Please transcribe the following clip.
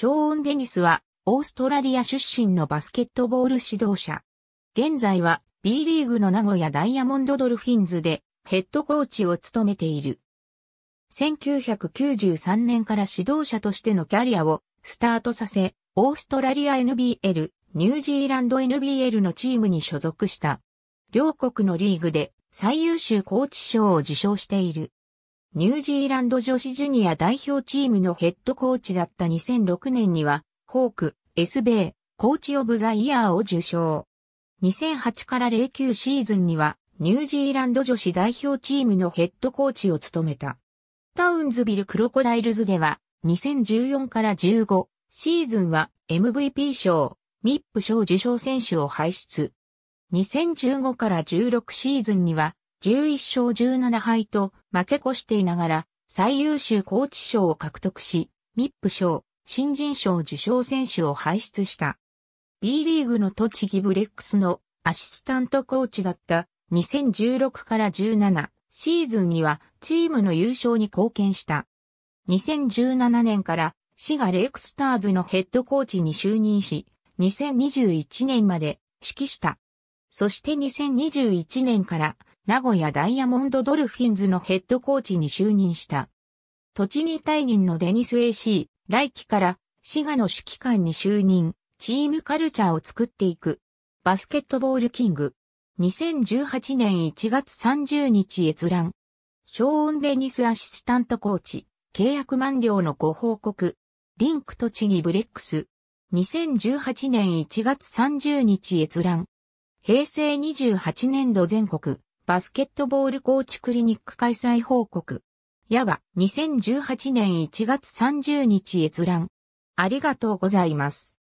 ショーン・デニスは、オーストラリア出身のバスケットボール指導者。現在は、B リーグの名古屋ダイヤモンドドルフィンズで、ヘッドコーチを務めている。1993年から指導者としてのキャリアをスタートさせ、オーストラリア NBL、ニュージーランド NBL のチームに所属した。両国のリーグで最優秀コーチ賞を受賞している。ニュージーランド女子ジュニア代表チームのヘッドコーチだった2006年には、ホーク、SB、コーチオブザイヤーを受賞。2008から09シーズンには、ニュージーランド女子代表チームのヘッドコーチを務めた。タウンズビルクロコダイルズでは、2014から15シーズンは MVP 賞、ミップ賞受賞選手を輩出。2015から16シーズンには11勝17敗と負け越していながら最優秀コーチ賞を獲得し、ミップ賞、新人賞受賞選手を輩出した。B リーグの栃木ブレックスのアシスタントコーチだった2016から17シーズンにはチームの優勝に貢献した。2017年から滋賀レイクスターズのヘッドコーチに就任し、2021年まで指揮した。そして2021年から名古屋ダイヤモンドドルフィンズのヘッドコーチに就任した。栃木退任のデニス AC、来期から滋賀の指揮官に就任、チームカルチャーを作っていく。バスケットボールキング。2018年1月30日閲覧。ショーン・デニスアシスタントコーチ。契約満了のご報告。リンク栃木ブレックス。2018年1月30日閲覧。平成28年度全国。バスケットボールコーチクリニック開催報告。やは2018年1月30日閲覧。ありがとうございます。